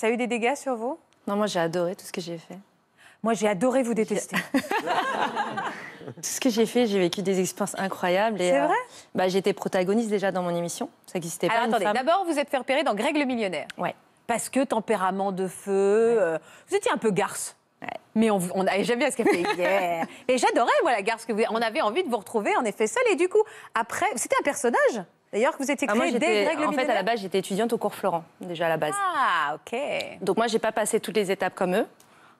Ça a eu des dégâts sur vous Non, moi j'ai adoré tout ce que j'ai fait. Moi j'ai adoré vous détester. tout ce que j'ai fait, j'ai vécu des expériences incroyables. C'est euh, vrai bah, J'étais protagoniste déjà dans mon émission. Ça n'existait pas. attendez, d'abord vous êtes fait repérer dans Greg le millionnaire. Ouais. Parce que tempérament de feu, euh, vous étiez un peu garce. Mais on n'avait jamais ce qu'elle hier. Et j'adorais, voilà garce que vous... On avait envie de vous retrouver, en effet, seul Et du coup, après, c'était un personnage D'ailleurs, vous étiez créée ah, dès En fait, à la base, j'étais étudiante au cours Florent, déjà à la base. Ah, ok. Donc moi, je n'ai pas passé toutes les étapes comme eux.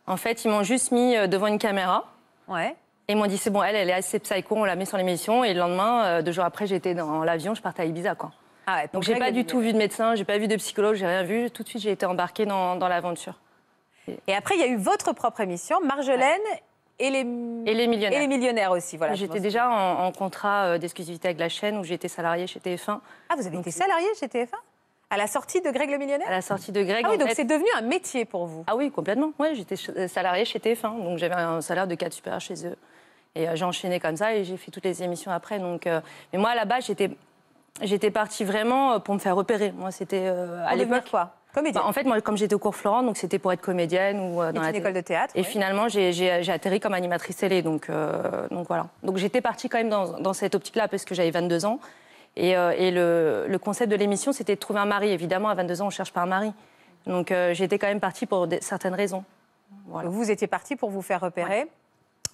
En fait, ils m'ont juste mis euh, devant une caméra. Ouais. Et m'ont dit, c'est bon, elle, elle est assez psycho, on la met sur l'émission. Et le lendemain, euh, deux jours après, j'étais dans l'avion, je partais à Ibiza, quoi. Ah ouais, Donc j'ai pas du tout vu de médecin, j'ai pas vu de psychologue, j'ai rien vu. Tout de suite, j'ai été embarquée dans, l'aventure. Et après, il y a eu votre propre émission, Marjolaine et les... millionnaires. aussi, voilà. J'étais déjà en, contrat euh, d'exclusivité avec la chaîne où j'étais salarié chez TF1. Ah, vous avez été salarié chez TF1 à la sortie de Greg le millionnaire À la sortie de Greg. Ah oui, donc c'est devenu un métier pour vous. Ah oui, complètement. moi j'étais euh, salarié chez TF1, donc j'avais un salaire de 4 supérieur chez eux. Et euh, j'ai enchaîné comme ça et j'ai fait toutes les émissions après. Donc, Mais moi, à la j'étais j'étais parti vraiment pour me faire repérer. Moi, c'était à l'époque. quoi en fait, moi, comme j'étais au cours Florent, donc c'était pour être comédienne ou euh, dans la école de théâtre. Et finalement, j'ai atterri comme animatrice télé, donc euh, donc voilà. Donc j'étais partie quand même dans, cette optique-là parce que j'avais 22 ans et, euh, le, concept de l'émission, c'était de trouver un mari. Évidemment, à 22 ans, on cherche pas un mari. Donc j'étais quand même partie pour certaines raisons. Vous étiez partie pour vous faire repérer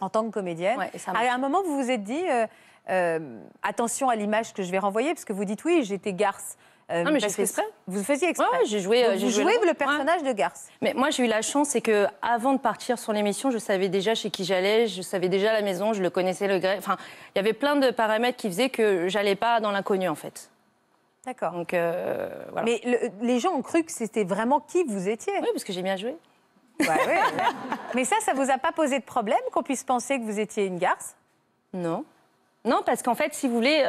en tant que comédienne. à un moment, vous vous êtes dit attention à l'image que je vais renvoyer parce que vous dites oui, j'étais garce. Euh, non, mais j'ai fait exprès. Vous faisiez exprès. Ouais, j'ai joué. Euh, vous joué le, personnage de Garce. Mais moi, j'ai eu la chance, c'est que avant de partir sur l'émission, je savais déjà chez qui j'allais, je savais déjà la maison, je le connaissais le gré. Enfin, il y avait plein de paramètres qui faisaient que j'allais pas dans l'inconnu en fait. D'accord. Donc euh, voilà. Mais les gens ont cru que c'était vraiment qui vous étiez. Oui, parce que j'ai bien joué. Ouais, ouais, Mais ça, ça vous a pas posé de problème qu'on puisse penser que vous étiez une garce Non. Non, parce qu'en fait, si vous voulez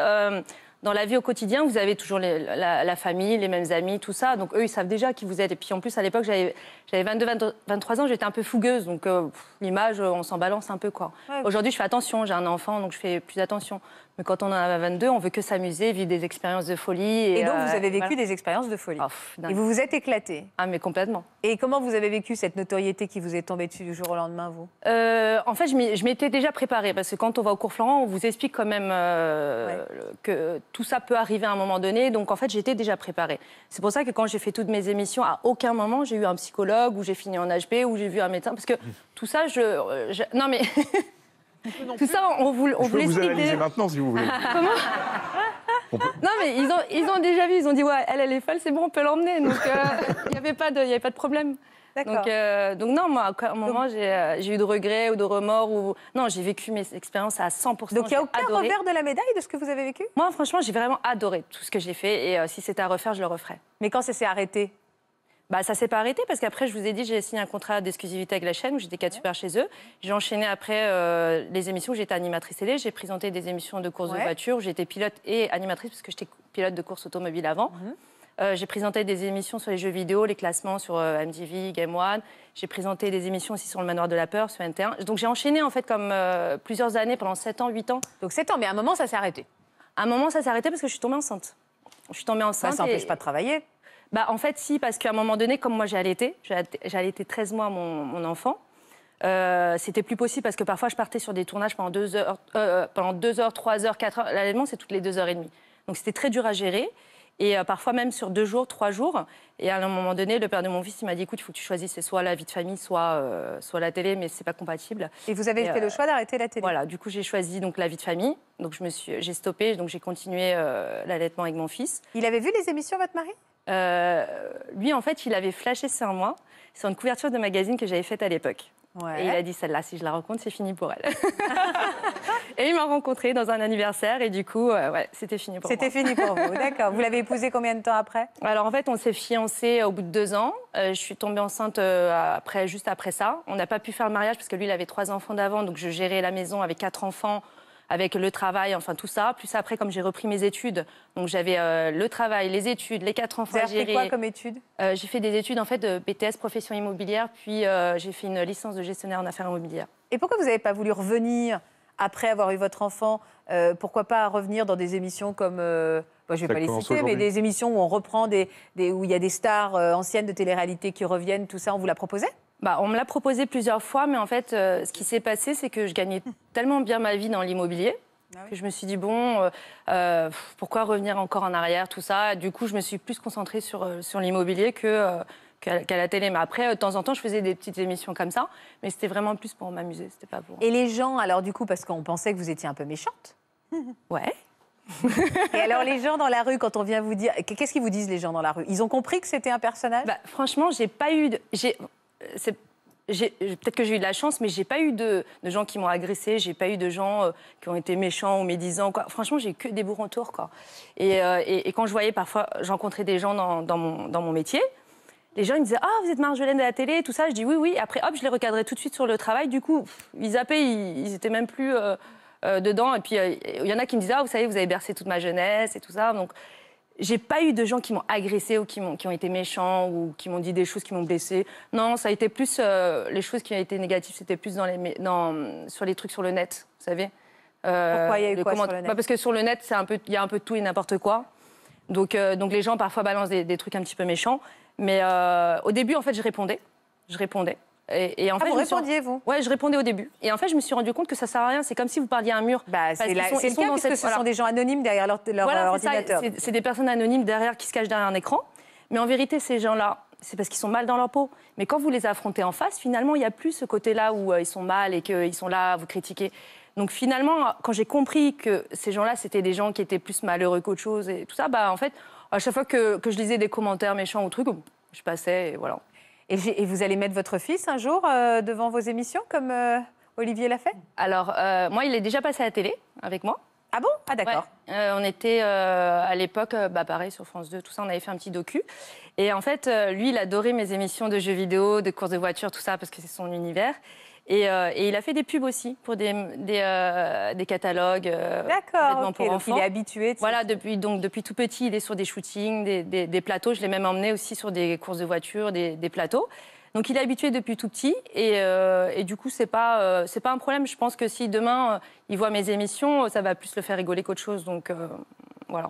dans la vie au quotidien, vous avez toujours la, famille, les mêmes amis, tout ça. Donc eux, ils savent déjà qui vous êtes. Et puis en plus, à l'époque, j'avais 22, 23 ans, j'étais un peu fougueuse. Donc euh, l'image, euh, on s'en balance un peu. quoi. Aujourd'hui, je fais attention. J'ai un enfant, donc je fais plus attention. Mais quand on en a 22, on veut que s'amuser, vivre des expériences de folie. Et, donc, vous euh, avez vécu des expériences de folie. et vous vous êtes éclaté. Ah, mais complètement. Et comment vous avez vécu cette notoriété qui vous est tombée dessus du jour au lendemain, vous En fait, je m'étais déjà préparée. Parce que quand on va au cours Florent, on vous explique quand même que tout ça peut arriver à un moment donné. Donc en fait, j'étais déjà préparée. C'est pour ça que quand j'ai fait toutes mes émissions, à aucun moment j'ai eu un psychologue ou j'ai fini en HP ou j'ai vu un médecin parce que hum. tout ça, je, euh, non mais tout ça, on, vous, vous peux vous analyser maintenant si vous voulez. Comment Non mais ils ont, ils ont déjà vu, ils ont dit ouais, elle elle est folle, c'est bon, on peut l'emmener. Donc euh, il n'y avait pas de, avait pas de problème. Donc, euh, donc non, moi, à un moment, euh, j'ai eu de regrets ou de remords. Non, j'ai vécu mes expériences à 100%. Donc, il n'y a aucun revers de la médaille de ce que vous avez vécu Moi, franchement, j'ai vraiment adoré tout ce que j'ai fait. Et euh, si c'était à refaire, je le referais. Mais quand ça s'est arrêté bah, ça s'est pas arrêté parce qu'après, je vous ai dit, j'ai signé un contrat d'exclusivité avec la chaîne où j'étais 4 super chez eux. J'ai enchaîné après les émissions où j'étais animatrice télé. J'ai présenté des émissions de courses de voiture où j'étais pilote et animatrice parce que j'étais pilote de course automobile avant. Mhm. Euh, j'ai présenté des émissions sur les jeux vidéo, les classements sur euh, MTV, Game One. J'ai présenté des émissions aussi sur le Manoir de la Peur, sur NT1. Donc j'ai enchaîné en fait comme euh, plusieurs années, pendant 7 ans, 8 ans. Donc 7 ans, mais à un moment ça s'est arrêté. À un moment ça s'est arrêté parce que je suis tombée enceinte. Je suis tombée enceinte. ça n'empêche pas de travailler. Bah en fait si, parce qu'à un moment donné, comme moi j'ai allaité, j'ai allaité 13 mois mon, enfant. c'était plus possible parce que parfois je partais sur des tournages pendant 2 heures, pendant heures, 3 heures, 4 heures. L'allaitement, c'est toutes les 2 heures et demie. Donc c'était très dur à gérer et euh, parfois même sur deux jours, trois jours. Et à un moment donné, le père de mon fils, il m'a dit écoute, il faut que tu choisisses soit la vie de famille, soit, euh, soit la télé, mais c'est pas compatible. Et vous avez fait le euh, choix d'arrêter la télé Voilà, du coup, j'ai choisi donc la vie de famille. Donc je me suis, j'ai stoppé, donc j'ai continué l'allaitement avec mon fils. Il avait vu les émissions, votre mari Lui, en fait, il avait flashé sur moi sur une couverture de magazine que j'avais faite à l'époque. Et il a dit celle-là, si je la raconte, c'est fini pour elle. Et il m'a rencontré dans un anniversaire et du coup, euh, ouais, c'était fini pour moi. C'était fini pour vous, d'accord. Vous l'avez épousé combien de temps après Alors en fait, on s'est fiancés euh, au bout de deux ans. Euh, je suis tombée enceinte après, juste après ça. On n'a pas pu faire le mariage parce que lui, il avait trois enfants d'avant, donc je gérais la maison avec quatre enfants avec le travail, enfin tout ça. Plus après, comme j'ai repris mes études, donc j'avais le travail, les études, les quatre enfants. Vous avez fait quoi comme études J'ai fait des études en fait de BTS profession immobilière, puis j'ai fait une licence de gestionnaire en affaires immobilières. Et pourquoi vous n'avez pas voulu revenir après avoir eu votre enfant, euh, pourquoi pas revenir dans des émissions comme... Euh, je ne vais pas les citer, mais des émissions où on reprend des, où il y a des stars euh, anciennes de télé-réalité qui reviennent, tout ça, on vous l'a proposé bah, on me l'a proposé plusieurs fois, mais en fait, ce qui s'est passé, c'est que je gagnais tellement bien ma vie dans l'immobilier ah que je me suis dit, bon, pourquoi revenir encore en arrière, tout ça Du coup, je me suis plus concentrée sur, sur l'immobilier que qu'à la télé. Mais après, euh, de temps en temps, je faisais des petites émissions comme ça. Mais c'était vraiment plus pour m'amuser, c'était pas pour. Et les gens, alors du coup, parce qu'on pensait que vous étiez un peu méchante. ouais. Et alors les gens dans la rue, quand on vient vous dire, qu'est-ce qu'ils vous disent les gens dans la rue Ils ont compris que c'était un personnage bah, Franchement, j'ai pas eu, de... j'ai, peut-être que j'ai eu de la chance, mais j'ai pas eu de, gens qui m'ont agressé, j'ai pas eu de gens euh, qui ont été méchants ou médisants. Quoi. Franchement, j'ai que des bourrons en Quoi. Euh, et, et, quand je voyais parfois, j'encontrais des gens dans, dans, mon, dans, mon, métier, les gens ils me disaient Ah, vous êtes Marjolaine de la télé, tout ça. Je dis Oui, oui. Après, hop, je les recadrais tout de suite sur le travail. Du coup, ils zappaient, ils, étaient même plus euh, euh, dedans. Et puis, euh, il y en a qui me disaient Ah, vous savez, vous avez bercé toute ma jeunesse et tout ça. Donc, j'ai pas eu de gens qui m'ont agressé ou qui ont, qui ont été méchants ou qui m'ont dit des choses qui m'ont blessé. Non, ça a été plus. les choses qui ont été négatives, c'était plus dans les, sur les trucs sur le net, vous savez. Pourquoi il y a eu quoi sur le bah, net Parce que sur le net, il y a un peu de tout et n'importe quoi. Donc, donc les gens parfois balancent des trucs un petit peu méchants. Mais euh, au début, en fait, je répondais. Je répondais. Et, en ah, fait, vous répondiez, vous Ouais, je répondais au début. Et en fait, je me suis rendu compte que ça sert à rien. C'est comme si vous parliez à un mur. Bah, c'est le cas, parce que ce sont des gens anonymes derrière leur, ordinateur. C'est des personnes anonymes derrière qui se cachent derrière un écran. Mais en vérité, ces gens-là, c'est parce qu'ils sont mal dans leur peau. Mais quand vous les affrontez en face, finalement, il n'y a plus ce côté-là où euh, ils sont mal et qu'ils sont là à vous critiquer. Donc finalement, quand j'ai compris que ces gens-là, c'était des gens qui étaient plus malheureux qu'autre chose et tout ça, bah en fait, à chaque fois que, que je lisais des commentaires méchants ou trucs, je passais et voilà. Et, et vous allez mettre votre fils un jour euh, devant vos émissions comme euh, Olivier l'a fait Alors, euh, moi, il est déjà passé à la télé avec moi. Ah bon Ah d'accord. on était à l'époque, bah, pareil, sur France 2, tout ça, on avait fait un petit docu. Et en fait, lui, il adorait mes émissions de jeux vidéo, de courses de voiture, tout ça, parce que c'est son univers. Euh, et, il a fait des pubs aussi pour des, des, euh, catalogues. Euh, D'accord. Donc il est habitué. voilà, depuis, donc, depuis tout petit, il est sur des shootings, des, plateaux. Je l'ai même emmené aussi sur des courses de voiture, des, plateaux. Donc il est habitué depuis tout petit. Et, et du coup, ce n'est pas, c'est pas un problème. Je pense que si demain, il voit mes émissions, ça va plus le faire rigoler qu'autre chose. Donc voilà.